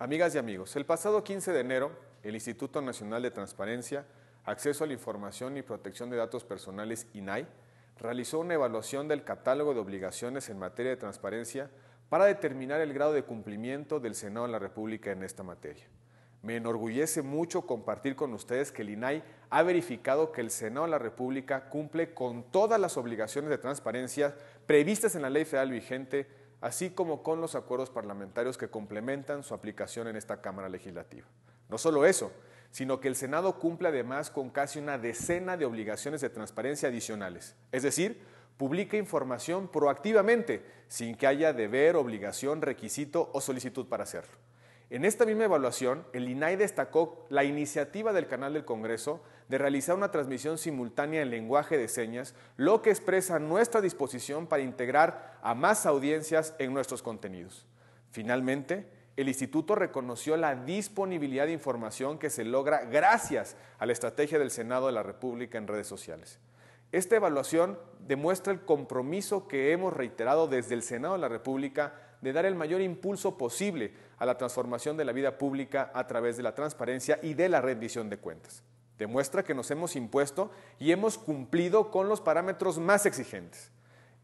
Amigas y amigos, el pasado 15 de enero, el Instituto Nacional de Transparencia, Acceso a la Información y Protección de Datos Personales, INAI, realizó una evaluación del catálogo de obligaciones en materia de transparencia para determinar el grado de cumplimiento del Senado de la República en esta materia. Me enorgullece mucho compartir con ustedes que el INAI ha verificado que el Senado de la República cumple con todas las obligaciones de transparencia previstas en la ley federal vigente así como con los acuerdos parlamentarios que complementan su aplicación en esta Cámara Legislativa. No solo eso, sino que el Senado cumple además con casi una decena de obligaciones de transparencia adicionales, es decir, publica información proactivamente, sin que haya deber, obligación, requisito o solicitud para hacerlo. En esta misma evaluación, el INAI destacó la iniciativa del canal del Congreso de realizar una transmisión simultánea en lenguaje de señas, lo que expresa nuestra disposición para integrar a más audiencias en nuestros contenidos. Finalmente, el instituto reconoció la disponibilidad de información que se logra gracias a la estrategia del Senado de la República en redes sociales. Esta evaluación demuestra el compromiso que hemos reiterado desde el Senado de la República de dar el mayor impulso posible a la transformación de la vida pública a través de la transparencia y de la rendición de cuentas. Demuestra que nos hemos impuesto y hemos cumplido con los parámetros más exigentes.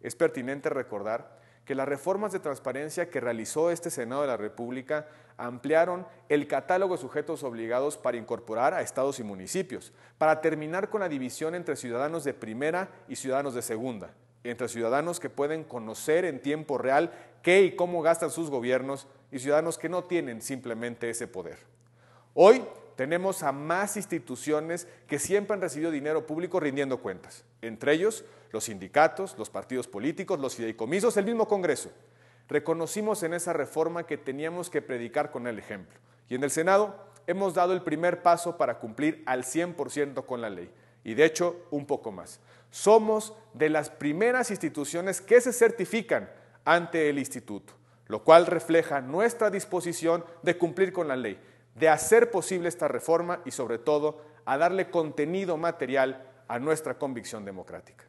Es pertinente recordar que las reformas de transparencia que realizó este Senado de la República ampliaron el catálogo de sujetos obligados para incorporar a estados y municipios, para terminar con la división entre ciudadanos de primera y ciudadanos de segunda, entre ciudadanos que pueden conocer en tiempo real qué y cómo gastan sus gobiernos y ciudadanos que no tienen simplemente ese poder. Hoy tenemos a más instituciones que siempre han recibido dinero público rindiendo cuentas, entre ellos los sindicatos, los partidos políticos, los fideicomisos, el mismo Congreso. Reconocimos en esa reforma que teníamos que predicar con el ejemplo. Y en el Senado hemos dado el primer paso para cumplir al 100% con la ley. Y de hecho, un poco más. Somos de las primeras instituciones que se certifican ante el instituto, lo cual refleja nuestra disposición de cumplir con la ley de hacer posible esta reforma y sobre todo a darle contenido material a nuestra convicción democrática.